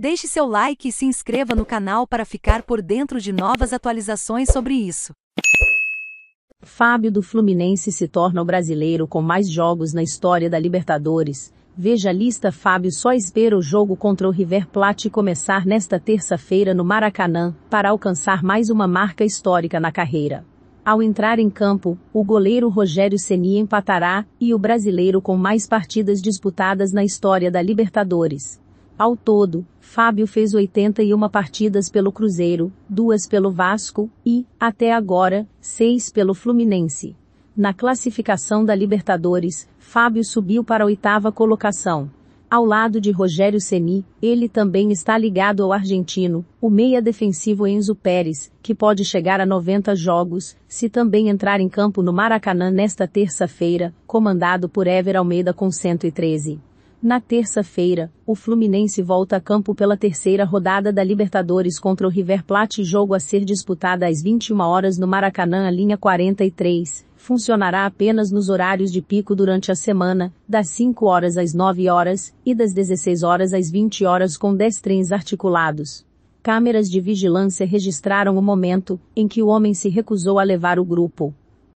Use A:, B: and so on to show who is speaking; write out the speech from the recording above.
A: Deixe seu like e se inscreva no canal para ficar por dentro de novas atualizações sobre isso. Fábio do Fluminense se torna o brasileiro com mais jogos na história da Libertadores. Veja a lista Fábio só espera o jogo contra o River Plate começar nesta terça-feira no Maracanã, para alcançar mais uma marca histórica na carreira. Ao entrar em campo, o goleiro Rogério Ceni empatará, e o brasileiro com mais partidas disputadas na história da Libertadores. Ao todo, Fábio fez 81 partidas pelo Cruzeiro, duas pelo Vasco e, até agora, seis pelo Fluminense. Na classificação da Libertadores, Fábio subiu para a oitava colocação. Ao lado de Rogério Ceni, ele também está ligado ao argentino, o meia defensivo Enzo Pérez, que pode chegar a 90 jogos, se também entrar em campo no Maracanã nesta terça-feira, comandado por Ever Almeida com 113. Na terça-feira, o Fluminense volta a campo pela terceira rodada da Libertadores contra o River Plate, jogo a ser disputado às 21 horas no Maracanã, a linha 43. Funcionará apenas nos horários de pico durante a semana, das 5 horas às 9 horas e das 16 horas às 20 horas com 10 trens articulados. Câmeras de vigilância registraram o momento em que o homem se recusou a levar o grupo.